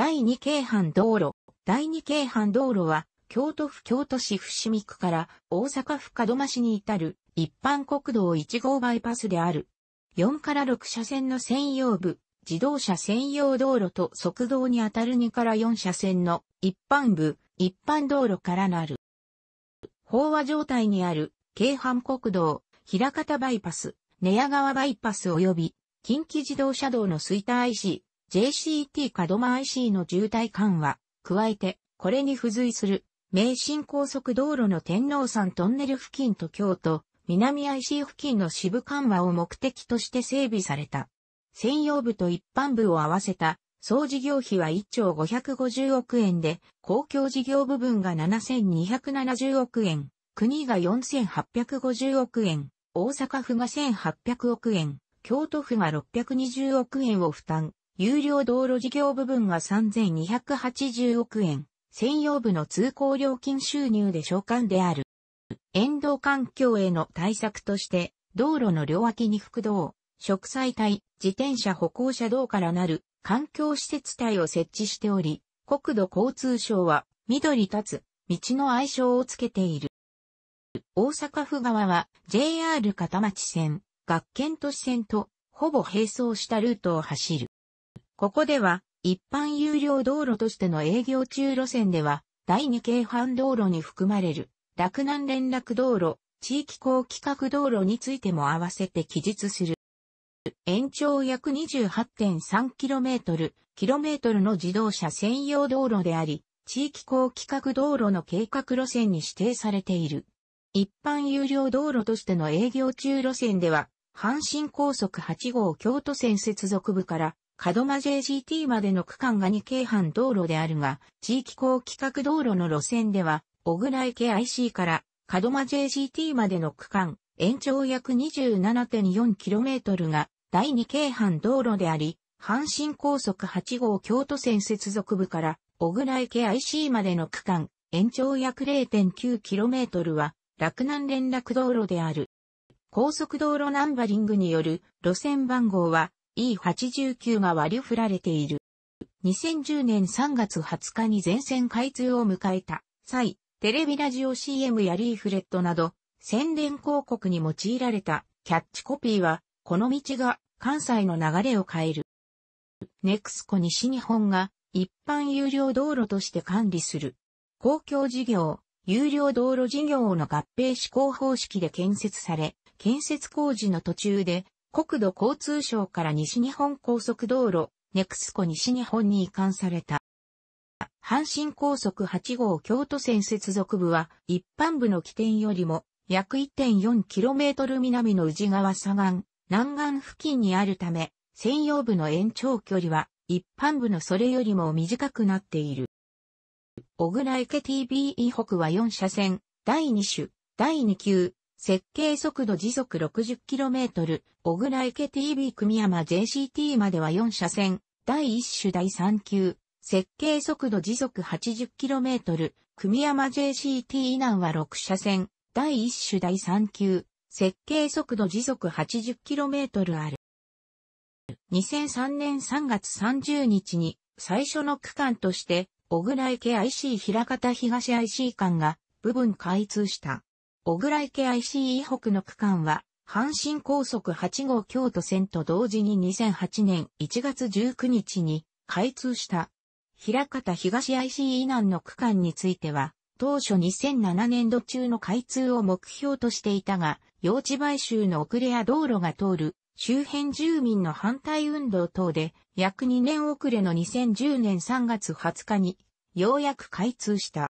第2京阪道路。第2京阪道路は、京都府京都市伏見区から大阪府門真市に至る一般国道1号バイパスである。4から6車線の専用部、自動車専用道路と側道にあたる2から4車線の一般部、一般道路からなる。飽和状態にある京阪国道、平方バイパス、寝屋川バイパス及び近畿自動車道の衰退 IC、JCT カドマ IC の渋滞緩和、加えて、これに付随する、名神高速道路の天皇山トンネル付近と京都、南 IC 付近の支部緩和を目的として整備された。専用部と一般部を合わせた、総事業費は1兆550億円で、公共事業部分が7270億円、国が4850億円、大阪府が1800億円、京都府が620億円を負担。有料道路事業部分が3280億円、専用部の通行料金収入で償還である。沿道環境への対策として、道路の両脇に副道、植栽帯、自転車歩行者道からなる環境施設帯を設置しており、国土交通省は緑立つ道の愛称をつけている。大阪府側は JR 片町線、学研都市線とほぼ並走したルートを走る。ここでは、一般有料道路としての営業中路線では、第二京阪道路に含まれる、洛南連絡道路、地域公規格道路についても合わせて記述する。延長約 28.3km、km の自動車専用道路であり、地域公規格道路の計画路線に指定されている。一般有料道路としての営業中路線では、阪神高速8号京都線接続部から門間 JGT までの区間が2京阪道路であるが、地域高規格道路の路線では、小倉駅 IC から門間 JGT までの区間、延長約 27.4km が第2京阪道路であり、阪神高速8号京都線接続部から小倉駅 IC までの区間、延長約 0.9km は、洛南連絡道路である。高速道路ナンバリングによる路線番号は E89 が割り振られている。2010年3月20日に全線開通を迎えた際、テレビラジオ CM やリーフレットなど、宣伝広告に用いられたキャッチコピーは、この道が関西の流れを変える。ネクスコ西日本が一般有料道路として管理する。公共事業、有料道路事業の合併施行方式で建設され、建設工事の途中で国土交通省から西日本高速道路、ネクスコ西日本に移管された。阪神高速8号京都線接続部は一般部の起点よりも約 1.4km 南の宇治川左岸、南岸付近にあるため、専用部の延長距離は一般部のそれよりも短くなっている。小倉池 TBE 北は4車線、第2種、第2級、設計速度時速 60km、小倉池 TV 組山 JCT までは4車線、第1種第3級、設計速度時速 80km、組山 JCT 以南は6車線、第1種第3級、設計速度時速 80km ある。2003年3月30日に最初の区間として、小倉池 IC 平方東 IC 間が部分開通した。小倉池 ICE 北の区間は、阪神高速8号京都線と同時に2008年1月19日に開通した。平方東 ICE 南の区間については、当初2007年度中の開通を目標としていたが、用地買収の遅れや道路が通る周辺住民の反対運動等で約2年遅れの2010年3月20日にようやく開通した。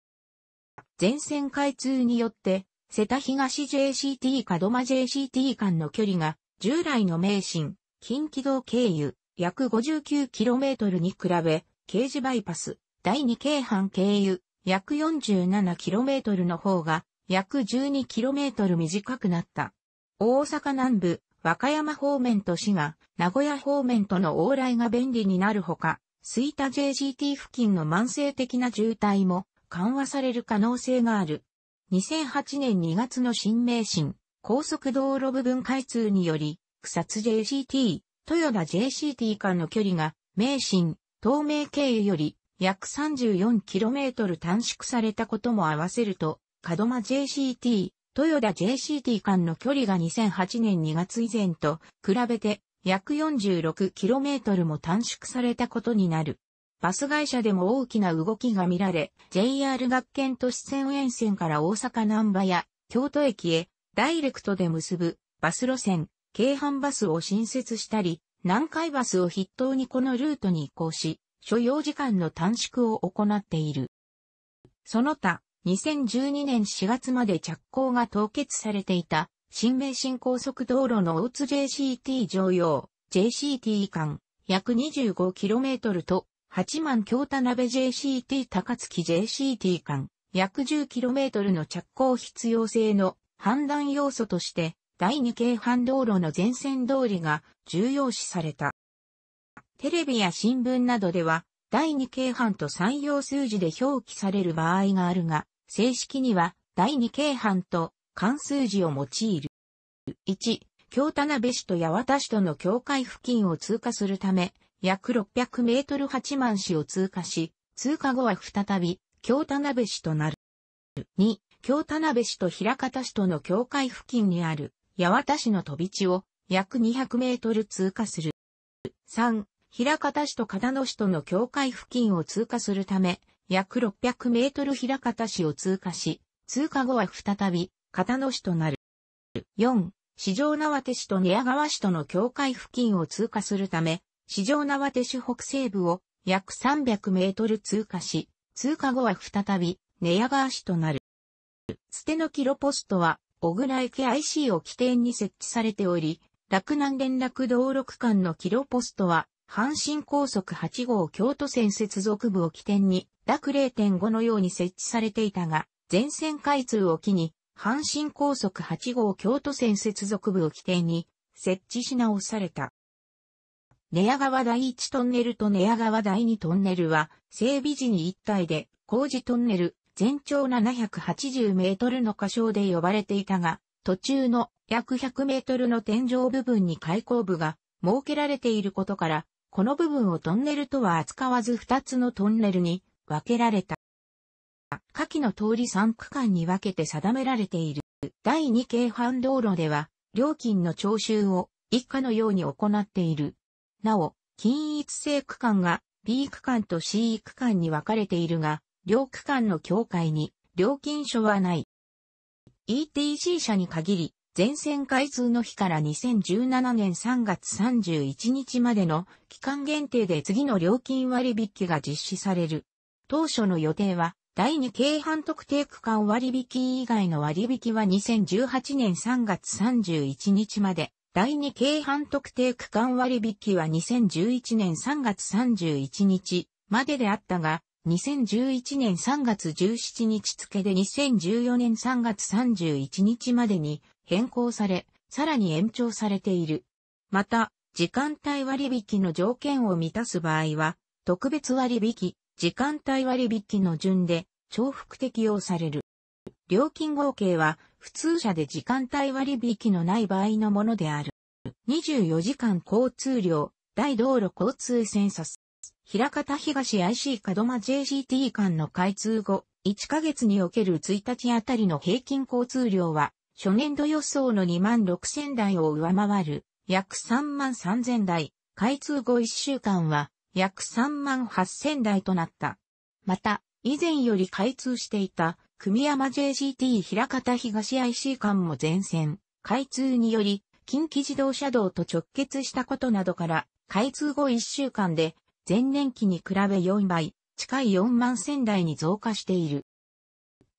全線開通によって瀬田東 JCT 門間 JCT 間の距離が、従来の名神、近畿道経由、約 59km に比べ、刑事バイパス、第2京阪経由、約 47km の方が、約 12km 短くなった。大阪南部、和歌山方面と滋賀、名古屋方面との往来が便利になるほか、吹田 j c t 付近の慢性的な渋滞も緩和される可能性がある。2008年2月の新名神、高速道路部分開通により、草津 JCT、豊田 JCT 間の距離が、名神、東名経由より約 34km 短縮されたことも合わせると、門間 JCT、豊田 JCT 間の距離が2008年2月以前と比べて約 46km も短縮されたことになる。バス会社でも大きな動きが見られ、JR 学研都市線沿線から大阪南波や京都駅へダイレクトで結ぶバス路線、京阪バスを新設したり、南海バスを筆頭にこのルートに移行し、所要時間の短縮を行っている。その他、2012年4月まで着工が凍結されていた、新名神高速道路の大津 JCT 常用、JCT 間、約 25km と八万京田鍋 JCT 高槻 JCT 間、約 10km の着工必要性の判断要素として、第二京阪道路の全線通りが重要視された。テレビや新聞などでは、第二京阪と採用数字で表記される場合があるが、正式には第二京阪と関数字を用いる。1、京田鍋市と八幡市との境界付近を通過するため、約600メートル八幡市を通過し、通過後は再び、京田辺市となる。2、京田辺市と平方市との境界付近にある、八幡市の飛び地を約200メートル通過する。3、平方市と片野市との境界付近を通過するため、約600メートル平方市を通過し、通過後は再び、片野市となる。4、四条縄手市と寝屋川市との境界付近を通過するため、市場縄手種北西部を約300メートル通過し、通過後は再び、寝屋川市となる。捨てのキロポストは、小倉駅 IC を起点に設置されており、洛南連絡道路区間のキロポストは、阪神高速8号京都線接続部を起点に、洛0.5のように設置されていたが、全線開通を機に、阪神高速8号京都線接続部を起点に、設置し直された。寝屋川第1トンネルと寝屋川第2トンネルは、整備時に一体で、工事トンネル、全長780メートルの箇所で呼ばれていたが、途中の約100メートルの天井部分に開口部が設けられていることから、この部分をトンネルとは扱わず2つのトンネルに分けられた。下記の通り3区間に分けて定められている。第2京阪道路では、料金の徴収を以下のように行っている。なお、均一性区間が B 区間と C 区間に分かれているが、両区間の境界に料金所はない。ETC 車に限り、全線開通の日から2017年3月31日までの期間限定で次の料金割引が実施される。当初の予定は、第2京阪特定区間割引以外の割引は2018年3月31日まで、第2京阪特定区間割引は2011年3月31日までであったが、2011年3月17日付で2014年3月31日までに変更され、さらに延長されている。また、時間帯割引の条件を満たす場合は、特別割引、時間帯割引の順で重複適用される。料金合計は普通車で時間帯割引のない場合のものである。24時間交通量、大道路交通センサス。平方東 IC 門間 JCT 間の開通後、1ヶ月における1日あたりの平均交通量は、初年度予想の2万6000台を上回る、約3万3000台、開通後1週間は、約3万8000台となった。また、以前より開通していた、組山 JCT 平方東 IC 間も全線、開通により、近畿自動車道と直結したことなどから、開通後1週間で、前年期に比べ4倍、近い4万仙台に増加している。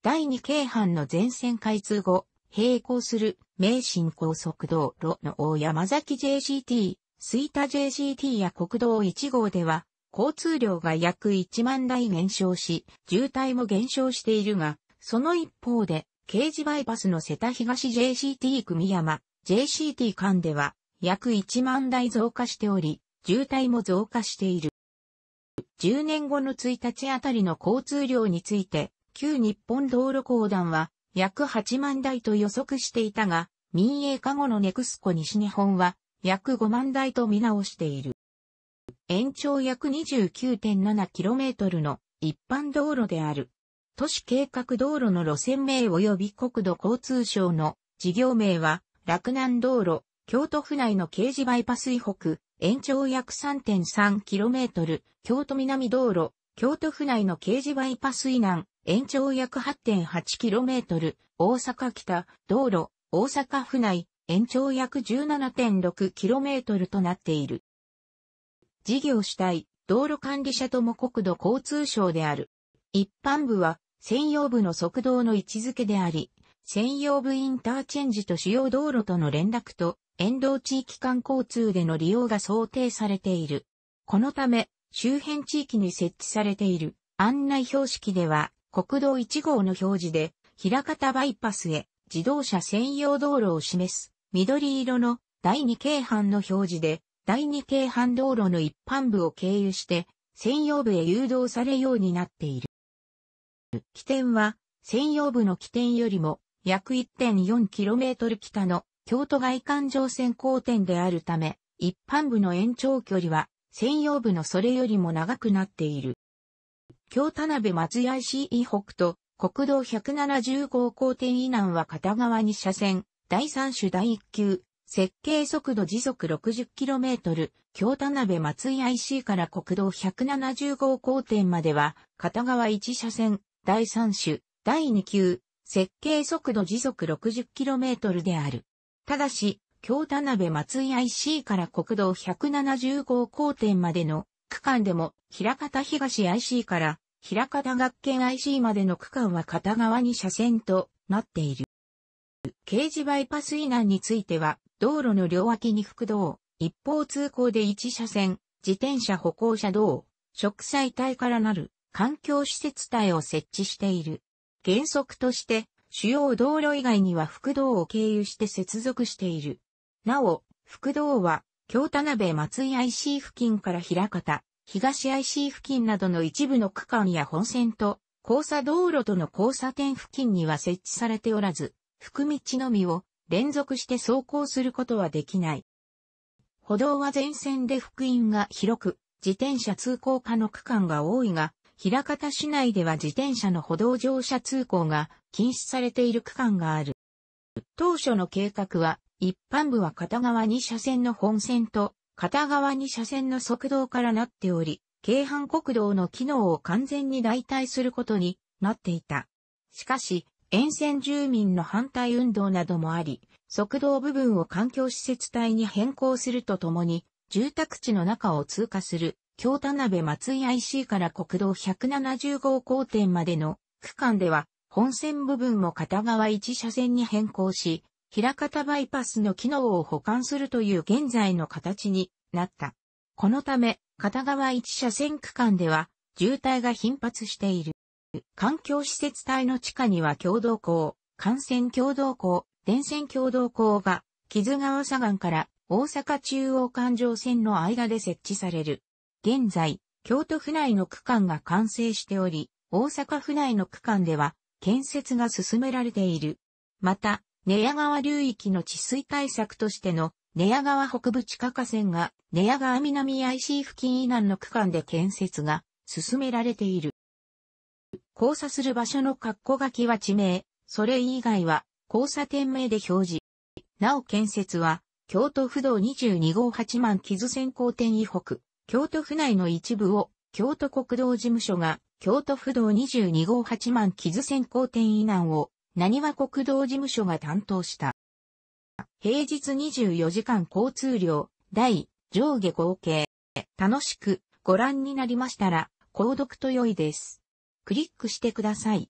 第2京阪の全線開通後、並行する名神高速道路の大山崎 JCT、水田 JCT や国道1号では、交通量が約1万台減少し、渋滞も減少しているが、その一方で、刑事バイパスの瀬田東 JCT 組山、JCT 間では約1万台増加しており、渋滞も増加している。10年後の1日あたりの交通量について、旧日本道路公団は約8万台と予測していたが、民営化後のネクスコ西日本は約5万台と見直している。延長約 29.7km の一般道路である。都市計画道路の路線名及び国土交通省の事業名は洛南道路、京都府内の刑事バイパス以北、延長約 3.3km、京都南道路、京都府内の刑事バイパス以南、延長約 8.8km、大阪北、道路、大阪府内、延長約 17.6km となっている。事業主体、道路管理者とも国土交通省である。一般部は、専用部の側道の位置づけであり、専用部インターチェンジと主要道路との連絡と、沿道地域間交通での利用が想定されている。このため、周辺地域に設置されている案内標識では、国道1号の表示で、平方バイパスへ自動車専用道路を示す緑色の第2京阪の表示で、第2京阪道路の一般部を経由して、専用部へ誘導されようになっている。起点は、専用部の起点よりも約 1.4km 北の京都外環状線交点であるため、一般部の延長距離は専用部のそれよりも長くなっている。京田辺松屋 c 以北と国道170号交点以南は片側2車線、第3種第1級、設計速度時速 60km、京田辺松井 IC から国道170号交点までは、片側1車線、第3種、第2級、設計速度時速 60km である。ただし、京田辺松井 IC から国道170号交点までの区間でも、平方東 IC から平方学研 IC までの区間は片側に車線となっている。刑事バイパス以南については、道路の両脇に副道、一方通行で1車線、自転車歩行者道、植栽帯からなる環境施設帯を設置している。原則として、主要道路以外には副道を経由して接続している。なお、副道は、京田辺松井 IC 付近から平方、東 IC 付近などの一部の区間や本線と、交差道路との交差点付近には設置されておらず、福道のみを連続して走行することはできない。歩道は全線で福音が広く、自転車通行可の区間が多いが、平方市内では自転車の歩道乗車通行が禁止されている区間がある。当初の計画は、一般部は片側2車線の本線と、片側2車線の側道からなっており、京阪国道の機能を完全に代替することになっていた。しかし、沿線住民の反対運動などもあり、側道部分を環境施設帯に変更するとともに、住宅地の中を通過する京田辺松井 IC から国道170号交点までの区間では、本線部分も片側1車線に変更し、平方バイパスの機能を保管するという現在の形になった。このため、片側1車線区間では、渋滞が頻発している。環境施設帯の地下には共同港、幹線共同港、電線共同港が、木津川左岸から大阪中央環状線の間で設置される。現在、京都府内の区間が完成しており、大阪府内の区間では建設が進められている。また、寝屋川流域の治水対策としての寝屋川北部地下河川が寝屋川南 IC 付近以南の区間で建設が進められている。交差する場所の括弧書きは地名、それ以外は交差点名で表示。なお建設は京都府道22号8万木津線交点以北。京都府内の一部を京都国道事務所が京都府道22号8万木津線交点以南を何は国道事務所が担当した。平日24時間交通量、大、上下合計。楽しくご覧になりましたら、購読と良いです。クリックしてください。